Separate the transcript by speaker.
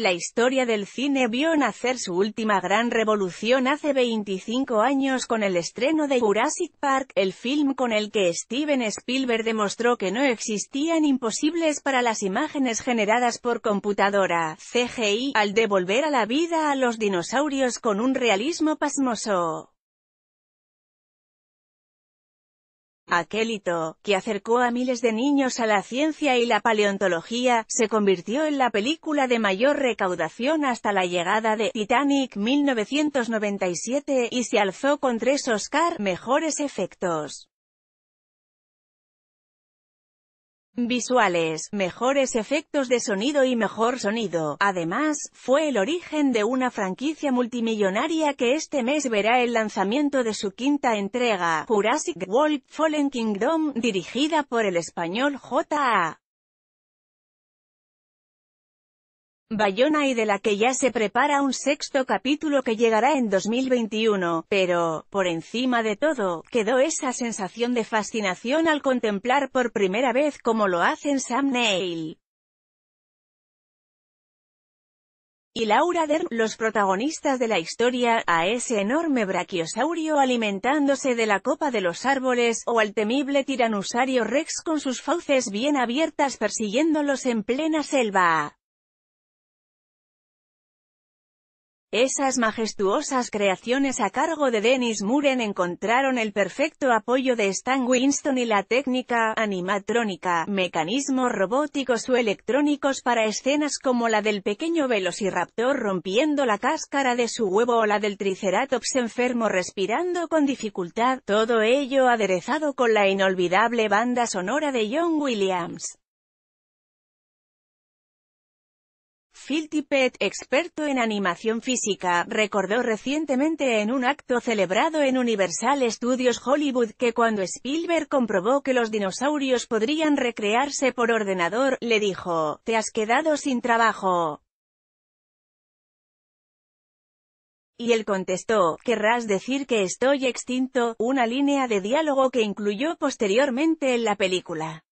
Speaker 1: La historia del cine vio nacer su última gran revolución hace 25 años con el estreno de Jurassic Park, el film con el que Steven Spielberg demostró que no existían imposibles para las imágenes generadas por computadora, CGI, al devolver a la vida a los dinosaurios con un realismo pasmoso. Aquelito, que acercó a miles de niños a la ciencia y la paleontología, se convirtió en la película de mayor recaudación hasta la llegada de Titanic 1997 y se alzó con tres Oscar mejores efectos. visuales, mejores efectos de sonido y mejor sonido. Además, fue el origen de una franquicia multimillonaria que este mes verá el lanzamiento de su quinta entrega, Jurassic World Fallen Kingdom, dirigida por el español J.A. Bayona y de la que ya se prepara un sexto capítulo que llegará en 2021, pero, por encima de todo, quedó esa sensación de fascinación al contemplar por primera vez como lo hacen Sam Neill y Laura Dern, los protagonistas de la historia, a ese enorme brachiosaurio alimentándose de la copa de los árboles, o al temible tiranusario rex con sus fauces bien abiertas persiguiéndolos en plena selva. Esas majestuosas creaciones a cargo de Dennis Muren encontraron el perfecto apoyo de Stan Winston y la técnica animatrónica, mecanismos robóticos o electrónicos para escenas como la del pequeño velociraptor rompiendo la cáscara de su huevo o la del triceratops enfermo respirando con dificultad, todo ello aderezado con la inolvidable banda sonora de John Williams. Tippett, experto en animación física, recordó recientemente en un acto celebrado en Universal Studios Hollywood que cuando Spielberg comprobó que los dinosaurios podrían recrearse por ordenador, le dijo, «Te has quedado sin trabajo». y él contestó, ¿querrás decir que estoy extinto? Una línea de diálogo que incluyó posteriormente en la película.